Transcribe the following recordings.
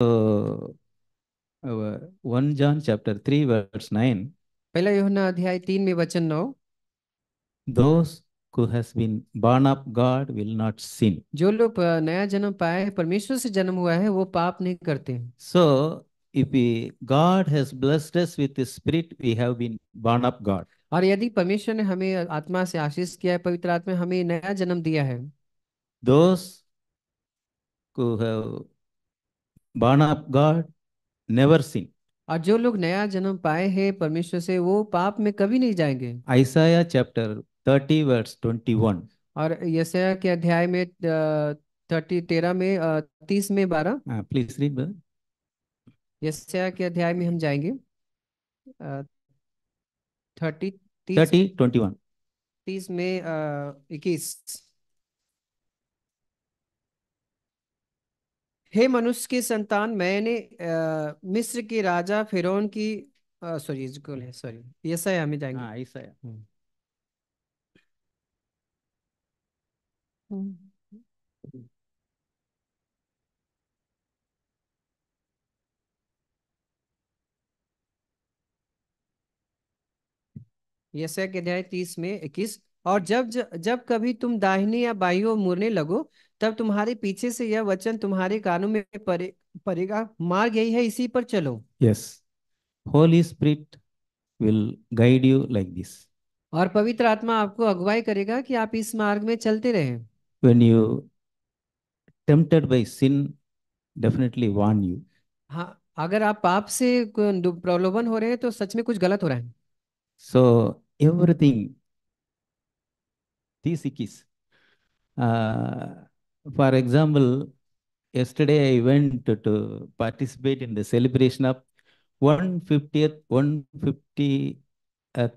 So, uh, 1 John chapter 3 verse 9. पहला यूहन्ना अध्याय 3 में वचन 9. Those who has been born of God will not sin. जो लोग नया जन्म पाए हैं परमेश्वर से जन्म हुआ है वो पाप नहीं करते. So if we, God has blessed us with the Spirit, we have been born of God. और यदि परमेश्वर ने हमें आत्मा से आशीष किया है पवित्र आत्मा हमें नया जन्म दिया है. Those who have born of God never seen और जो लोग नया जन्म पाए हैं परमेश्वर से वो पाप में कभी नहीं जाएंगे Isaiah chapter thirty verse twenty one और यशया के अध्याय में थर्टी तेरह में तीस में बारह प्लीज रीड यशया के अध्याय में हम जाएंगे थर्टी थर्टी ट्वेंटी वन तीस में इक्कीस हे मनुष्य के संतान मैंने आ, मिस्र के राजा फिरौन की सॉरी इजकुल है सॉरी यसाया हमें जाएंगे हाँ है यसाया हम्म। हम्म। के अध्याय तीस में इक्कीस और जब जब कभी तुम दाहिनी या बाई ओर मुड़ने लगो तब तुम्हारे पीछे से यह वचन तुम्हारे कानों में परे, पड़ेगा मार्ग यही है इसी पर चलो yes Holy Spirit will guide you like this और पवित्र आत्मा आपको अगुवाई करेगा कि आप इस मार्ग में चलते रहे when you tempted by sin definitely warn you हाँ अगर आप पाप से प्रलोभन हो रहे हैं तो सच में कुछ गलत हो रहा है so everything thesis. Uh, for example, yesterday I went to, to participate in the celebration of 150th, 150th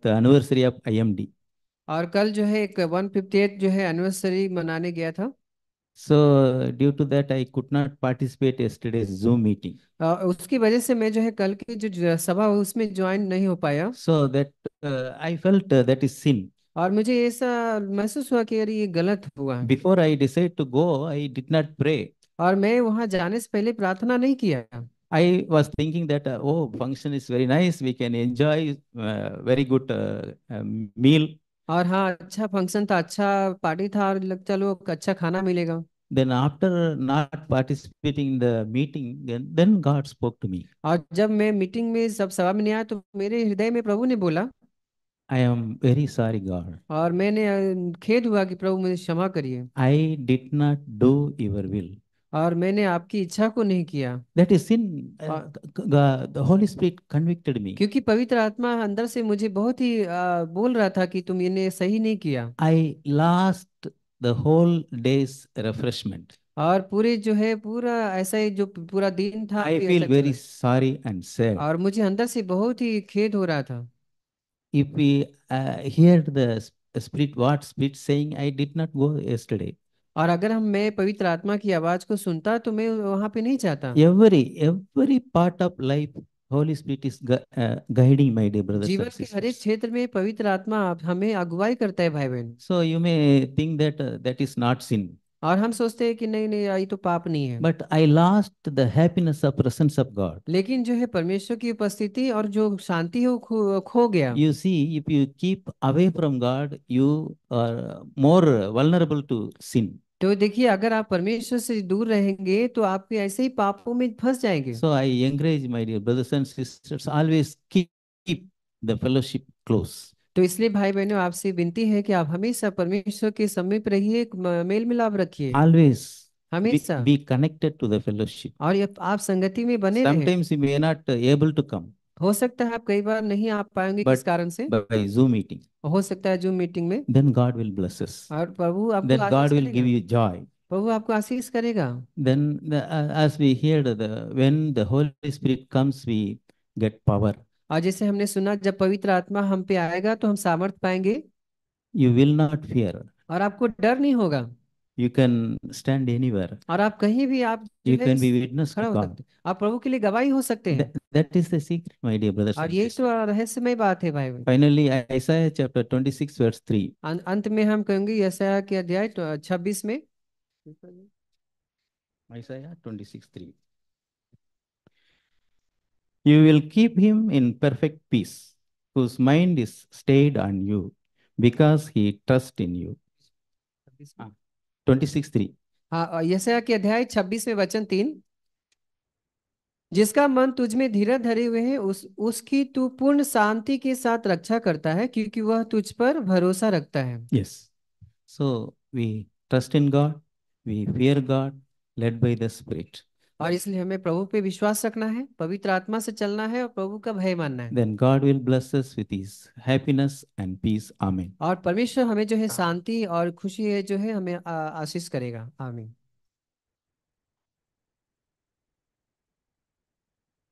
anniversary of IMD. और कल जो है एक वन जो है एनिवर्सरी मनाने गया था so due to that I could not participate yesterday Zoom meeting उसकी वजह से मैं जो है कल की जो सभा उसमें ज्वाइन नहीं हो पाया so that I felt that is sin और मुझे ऐसा महसूस हुआ कि अरे ये गलत हुआ before I decide to go I did not pray और मैं वहां जाने से पहले प्रार्थना नहीं किया I was thinking that uh, oh function is very nice we can enjoy uh, very good uh, uh, meal और हाँ अच्छा फंक्शन था अच्छा पार्टी था और लग चलो अच्छा खाना मिलेगा then after not participating in the meeting then then God spoke to me और जब मैं मीटिंग में सब सभा में नहीं आया तो मेरे हृदय में प्रभु ने बोला I am very sorry God और मैंने खेद हुआ कि प्रभु मुझे क्षमा करिए I did not do your will और मैंने आपकी इच्छा को नहीं किया that is sin the Holy Spirit convicted me क्योंकि पवित्र आत्मा अंदर से मुझे बहुत ही बोल रहा था कि तुम इन्हें सही नहीं किया I last the whole days refreshment और पूरे जो है पूरा ऐसा ही जो पूरा दिन था I feel very sorry and sad और मुझे अंदर से बहुत ही खेद हो रहा था if we uh, hear the spirit what spirit saying i did not go yesterday और अगर हम मैं पवित्र आत्मा की आवाज को सुनता तो मैं वहां पे नहीं जाता every every part of life Holy Spirit is guiding my dear brothers जीवन के हर एक क्षेत्र में पवित्र आत्मा हमें अगुवाई करता है भाई बहन so you may think that that is not sin और हम सोचते हैं कि नहीं नहीं आई तो पाप नहीं है but I last the happiness of presence of God लेकिन जो है परमेश्वर की उपस्थिति और जो शांति है वो खो, खो गया you see if you keep away from God you are more vulnerable to sin तो देखिए अगर आप परमेश्वर से दूर रहेंगे तो आपके ऐसे ही पापों में फंस जाएंगे so I encourage my dear brothers and sisters always keep the fellowship close तो इसलिए भाई बहनों आपसे विनती है कि आप हमेशा परमेश्वर के समीप रहिए मेल मिलाप रखिए ऑलवेज हमेशा be connected to the fellowship और आप संगति में बने sometimes you may not able to come हो सकता है आप कई बार नहीं आ पाएंगे but, किस कारण से बाय जूम मीटिंग हो सकता है जूम मीटिंग में then God will bless us और प्रभु आपको then God will give you joy प्रभु आपको आशीष करेगा then as we hear the when the Holy Spirit comes we get power और जैसे हमने सुना जब पवित्र आत्मा हम पे आएगा तो हम सामर्थ पाएंगे यू विल नॉट फियर और आपको डर नहीं होगा यू कैन स्टैंड एनीवेयर और आप कहीं भी आप यू कैन बी विटनेस खड़ा हो सकते आप प्रभु के लिए गवाही हो सकते हैं that is the secret my dear brothers और ये तो रहस्यमय बात है भाई फाइनली यशाया चैप्टर 26 वर्स 3 अंत में हम कहेंगे यशाया के अध्याय 26 में यशाया 26 3 You will keep him in perfect peace, whose mind is stayed on you, because he trust in you. 26:3 six three हाँ, हाँ यशया के अध्याय छब्बीस में वचन तीन जिसका मन तुझ में धीरज धरे हुए है उस उसकी तू पूर्ण शांति के साथ रक्षा करता है क्योंकि वह तुझ पर भरोसा रखता है yes so we trust in God we fear God led by the Spirit और इसलिए हमें प्रभु पे विश्वास रखना है पवित्र आत्मा से चलना है और प्रभु का भय मानना है then God will bless us with his happiness and peace amen और परमेश्वर हमें जो है शांति और खुशी है जो है हमें आशीष करेगा आमीन